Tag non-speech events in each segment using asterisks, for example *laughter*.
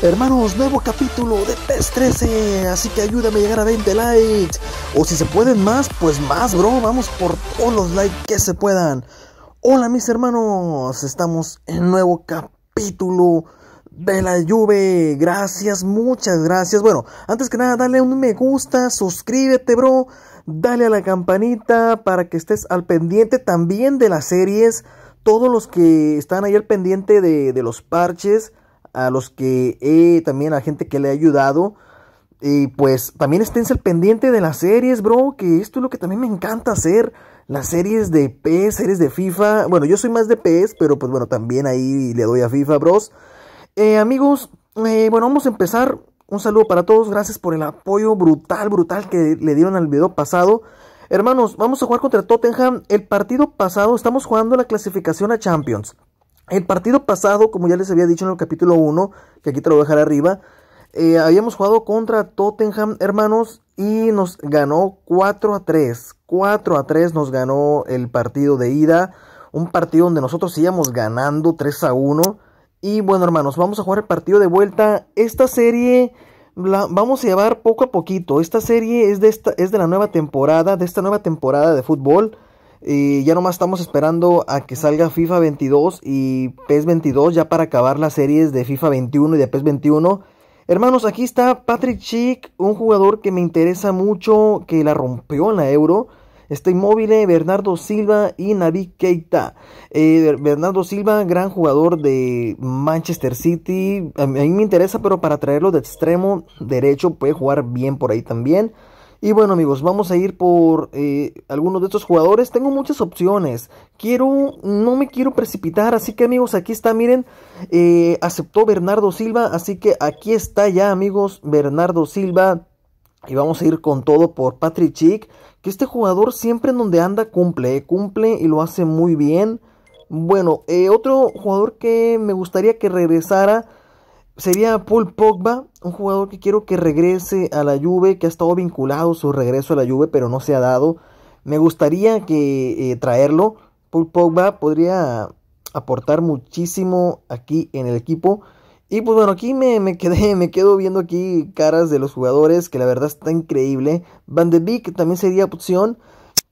Hermanos, nuevo capítulo de PES 13, así que ayúdame a llegar a 20 likes. O si se pueden más, pues más, bro. Vamos por todos los likes que se puedan. Hola, mis hermanos. Estamos en nuevo capítulo de la Juve. Gracias, muchas gracias. Bueno, antes que nada, dale un me gusta, suscríbete, bro. Dale a la campanita para que estés al pendiente también de las series. Todos los que están ahí al pendiente de, de los parches a los que eh, también a gente que le ha ayudado. Y pues también esténse al pendiente de las series, bro, que esto es lo que también me encanta hacer. Las series de PES, series de FIFA. Bueno, yo soy más de PES, pero pues bueno, también ahí le doy a FIFA, bros. Eh, amigos, eh, bueno, vamos a empezar. Un saludo para todos, gracias por el apoyo brutal, brutal que le dieron al video pasado. Hermanos, vamos a jugar contra Tottenham. El partido pasado estamos jugando la clasificación a Champions. El partido pasado, como ya les había dicho en el capítulo 1, que aquí te lo voy a dejar arriba, eh, habíamos jugado contra Tottenham, hermanos, y nos ganó 4 a 3. 4 a 3 nos ganó el partido de ida. Un partido donde nosotros íbamos ganando 3 a 1. Y bueno, hermanos, vamos a jugar el partido de vuelta. Esta serie la vamos a llevar poco a poquito. Esta serie es de, esta, es de la nueva temporada, de esta nueva temporada de fútbol. Eh, ya nomás estamos esperando a que salga FIFA 22 y PES 22 ya para acabar las series de FIFA 21 y de PES 21. Hermanos, aquí está Patrick Schick, un jugador que me interesa mucho, que la rompió en la Euro. Está inmóvil eh, Bernardo Silva y Navi Keita. Eh, Bernardo Silva, gran jugador de Manchester City. A mí me interesa, pero para traerlo de extremo derecho puede jugar bien por ahí también. Y bueno amigos, vamos a ir por eh, algunos de estos jugadores. Tengo muchas opciones. Quiero, no me quiero precipitar. Así que amigos, aquí está, miren. Eh, aceptó Bernardo Silva. Así que aquí está ya amigos, Bernardo Silva. Y vamos a ir con todo por Patrick Chick. Que este jugador siempre en donde anda cumple, eh, cumple y lo hace muy bien. Bueno, otro jugador que me gustaría que regresara sería Paul Pogba, un jugador que quiero que regrese a la Juve, que ha estado vinculado su regreso a la Juve, pero no se ha dado. Me gustaría que eh, traerlo. Paul Pogba podría aportar muchísimo aquí en el equipo. Y pues bueno, aquí me, quedé, *laughs* me quedo viendo aquí caras de los jugadores, que la verdad está increíble. Van de Beek también sería opción.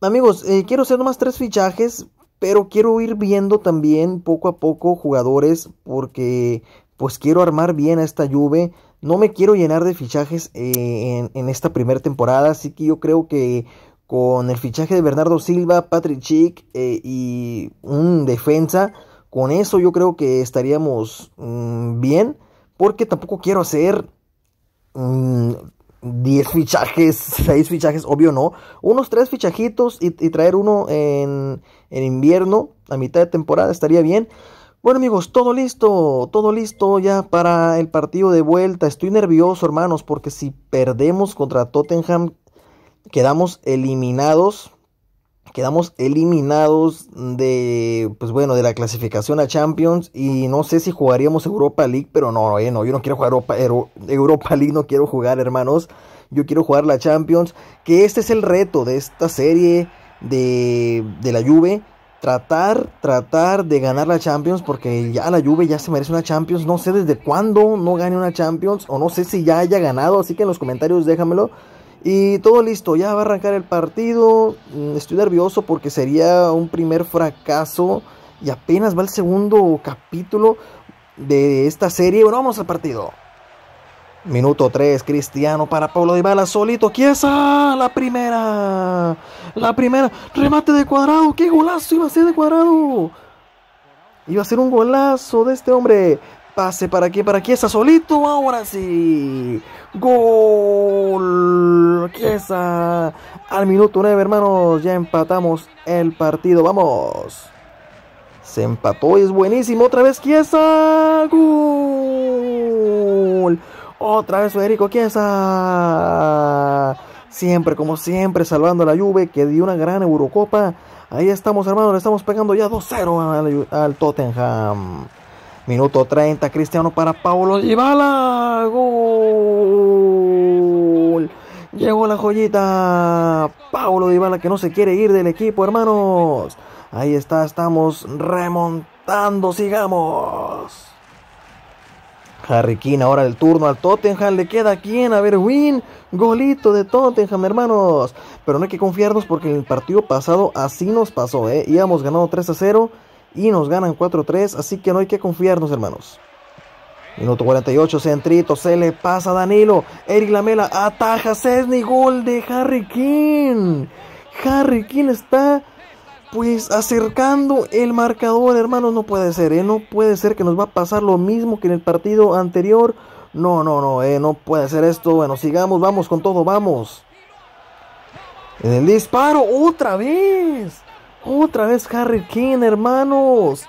Amigos, eh, quiero hacer nomás tres fichajes, pero quiero ir viendo también poco a poco jugadores porque pues quiero armar bien a esta Juve. No me quiero llenar de fichajes eh, en, esta primera temporada, así que yo creo que con el fichaje de Bernardo Silva, Patrick Chick eh, y un defensa, con eso yo creo que estaríamos mm, bien, porque tampoco quiero hacer 10 mm, fichajes, 6 *laughs* fichajes, obvio no, unos 3 fichajitos y, y traer uno en, en invierno, a mitad de temporada, estaría bien. Bueno amigos, todo listo, todo listo ya para el partido de vuelta. Estoy nervioso hermanos porque si perdemos contra Tottenham quedamos eliminados. Quedamos eliminados de, pues bueno, de la clasificación a Champions y no sé si jugaríamos Europa League, pero no, no, yo no quiero jugar Europa, Europa League, no quiero jugar hermanos, yo quiero jugar la Champions, que este es el reto de esta serie de, de la Juve tratar, tratar de ganar la Champions, porque ya la Juve ya se merece una Champions. No sé desde cuándo no gane una Champions, o no sé si ya haya ganado, así que en los comentarios déjamelo. Y todo listo, ya va a arrancar el partido. Mm, estoy nervioso porque sería un primer fracaso y apenas va el segundo capítulo de esta serie. Bueno, vamos al partido. Minuto 3, Cristiano para Pablo Dybala, solito, quiesa, la primera, la primera, remate de cuadrado, qué golazo iba a ser de cuadrado, iba a ser un golazo de este hombre, pase para aquí, para quiesa solito, ahora sí, gol, quiesa. al minuto 9 hermanos, ya empatamos el partido, vamos, se empató y es buenísimo, otra vez quiesa. gol. Otra vez Federico Chiesa. Siempre, como siempre, salvando la Juve que dio una gran Eurocopa. Ahí estamos, hermanos. Le estamos pegando ya 2-0 al, Tottenham. Minuto 30, Cristiano para Paulo Dybala. Gol. Llegó la joyita. Paulo Dybala que no se quiere ir del equipo, hermanos. Ahí está, estamos remontando. Sigamos. Harry Kane ahora el turno al Tottenham. ¿Le queda a quién? A ver, Win. Golito de Tottenham, hermanos. Pero no hay que confiarnos porque en el partido pasado así nos pasó, ¿eh? Íbamos ganando 3 a 0 y nos ganan 4 a 3. Así que no hay que confiarnos, hermanos. Minuto 48, centrito, se le pasa a Danilo. Eric Lamela ataja Cesny, gol de Harry Kane. Harry Kane está pues acercando el marcador, hermanos, no puede ser, ¿eh? no puede ser que nos va a pasar lo mismo que en el partido anterior. No, no, no, eh, no puede ser esto. Bueno, sigamos, vamos con todo, vamos. En el disparo, otra vez. Otra vez Harry King, hermanos.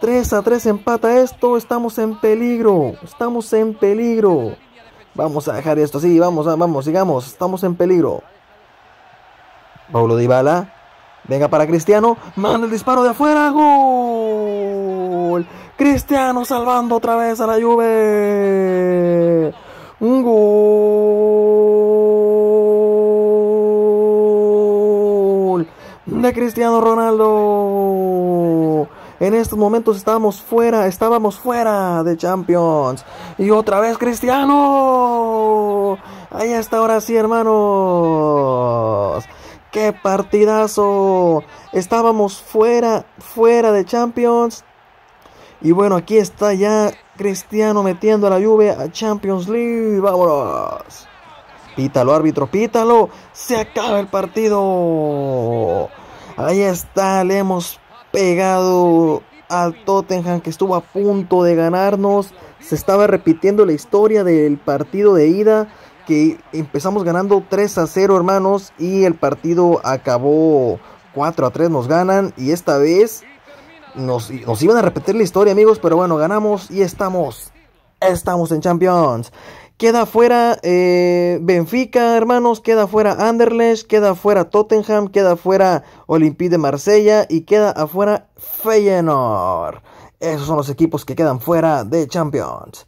3 a 3 empata esto, estamos en peligro, estamos en peligro. Vamos a dejar esto así, vamos, vamos, sigamos, estamos en peligro. Paulo Dybala Venga para Cristiano, manda el disparo de afuera, gol. Cristiano salvando otra vez a la Juve. Un gol de Cristiano Ronaldo. En estos momentos estábamos fuera, estábamos fuera de Champions. Y otra vez Cristiano. Ahí está ahora sí, hermanos. ¡Qué partidazo! Estábamos fuera, fuera de Champions. Y bueno, aquí está ya Cristiano metiendo a la lluvia a Champions League. ¡Vámonos! Pítalo, árbitro, pítalo. Se acaba el partido. Ahí está, le hemos pegado al Tottenham que estuvo a punto de ganarnos. Se estaba repitiendo la historia del partido de ida que empezamos ganando 3 a 0 hermanos y el partido acabó 4 a 3 nos ganan y esta vez nos, iban a repetir la historia amigos, pero bueno, ganamos y estamos, estamos en Champions. Queda fuera eh, Benfica, hermanos. Queda fuera Anderlecht. Queda fuera Tottenham. Queda fuera Olympique de Marsella. Y queda afuera Feyenoord. Esos son los equipos que quedan fuera de Champions.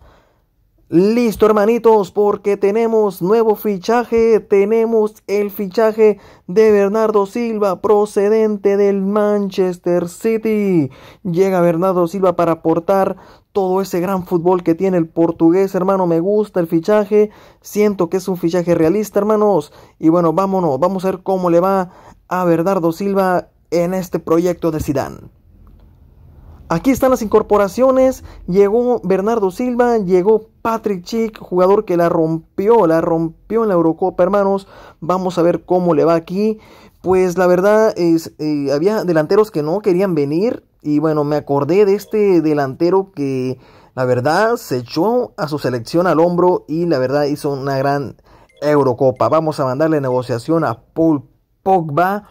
Listo hermanitos, porque tenemos nuevo fichaje, tenemos el fichaje de Bernardo Silva procedente del Manchester City. Llega Bernardo Silva para aportar todo ese gran fútbol que tiene el portugués, hermano. Me gusta el fichaje, siento que es un fichaje realista, hermanos. Y bueno, vámonos, vamos a ver cómo le va a Bernardo Silva en este proyecto de Zidane. Aquí están las incorporaciones. Llegó Bernardo Silva, llegó Patrick Chick, jugador que la rompió, la rompió en la Eurocopa, hermanos. Vamos a ver cómo le va aquí. Pues la verdad es, eh, había delanteros que no querían venir. Y bueno, me acordé de este delantero que la verdad se echó a su selección al hombro y la verdad hizo una gran Eurocopa. Vamos a mandarle negociación a Paul Pogba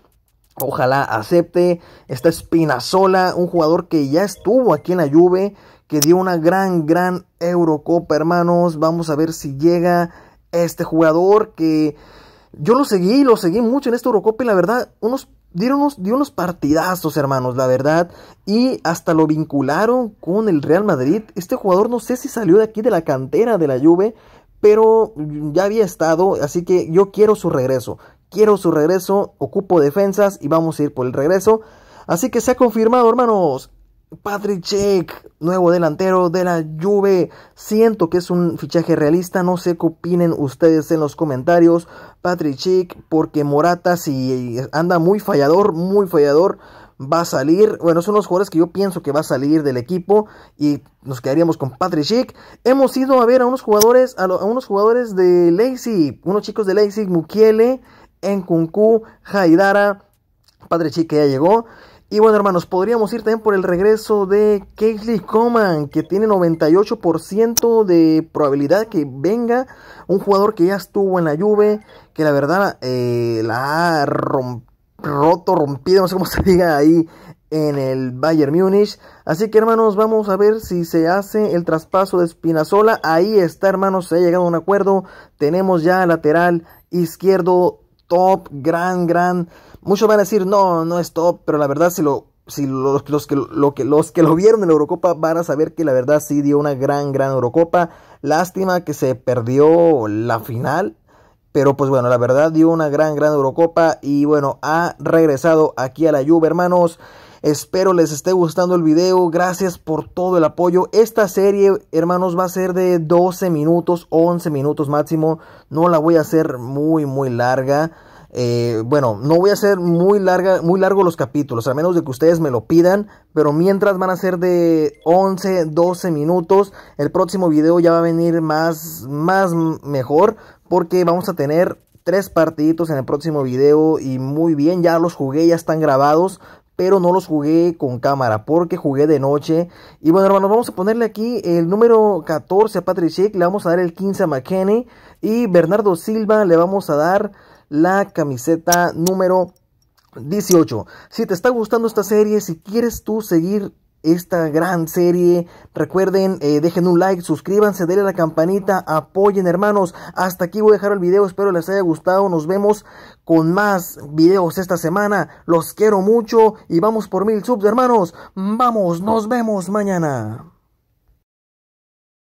Ojalá acepte. Está Espinazola, un jugador que ya estuvo aquí en la Juve, que dio una gran, gran Eurocopa, hermanos. Vamos a ver si llega este jugador que yo lo seguí, lo seguí mucho en esta Eurocopa y la verdad, unos dieron unos, dio unos partidazos, hermanos, la verdad. Y hasta lo vincularon con el Real Madrid. Este jugador no sé si salió de aquí de la cantera de la Juve, pero ya había estado, así que yo quiero su regreso. Quiero su regreso, ocupo defensas y vamos a ir por el regreso. Así que se ha confirmado, hermanos. Patrick Check, nuevo delantero de la Juve. Siento que es un fichaje realista, no sé qué opinen ustedes en los comentarios. Patrick Check, porque Morata si anda muy fallador, muy fallador, va a salir. Bueno, son los jugadores que yo pienso que va a salir del equipo y nos quedaríamos con Patrick Schick. Hemos ido a ver a unos jugadores, a, unos jugadores de Leipzig, unos chicos de Leipzig, Mukiele, en Kunku, Jaidara, Padre Chique ya llegó. Y bueno, hermanos, podríamos ir también por el regreso de Keisley Coman, que tiene 98% de probabilidad que venga. Un jugador que ya estuvo en la Juve, que la verdad eh, la ha roto, rompido, no sé cómo se *laughs* diga ahí en el Bayern Múnich. Así que hermanos, vamos a ver si se hace el traspaso de Spinazzola. Ahí está, hermanos, se ha llegado a un acuerdo. Tenemos ya lateral izquierdo top, gran, gran. Muchos van a decir, no, no es top, pero la verdad, si lo, si los, que, lo que, los que lo vieron en la Eurocopa van a saber que la verdad sí dio una gran, gran Eurocopa. Lástima que se perdió la final. Pero pues bueno, la verdad dio una gran, gran Eurocopa. Y bueno, ha regresado aquí a la Juve, hermanos. Espero les esté gustando el video. Gracias por todo el apoyo. Esta serie, hermanos, va a ser de 12 minutos, 11 minutos máximo. No la voy a hacer muy, muy larga. Eh, bueno, no voy a hacer muy larga, muy largo los capítulos, a menos de que ustedes me lo pidan, pero mientras van a ser de 11, 12 minutos, el próximo video ya va a venir más, más mejor, porque vamos a tener tres partiditos en el próximo video y muy bien, ya los jugué, ya están grabados, pero no los jugué con cámara porque jugué de noche. Y bueno, hermanos, vamos a ponerle aquí el número 14 a Patrick le vamos a dar el 15 a McKenney y Bernardo Silva le vamos a dar la camiseta número 18. Si te está gustando esta serie, si quieres tú seguir esta gran serie. Recuerden, eh, dejen un like, suscríbanse, denle la campanita, apoyen hermanos. Hasta aquí voy a dejar el video, espero les haya gustado. Nos vemos con más videos esta semana. Los quiero mucho y vamos por mil subs hermanos. Vamos, nos vemos mañana.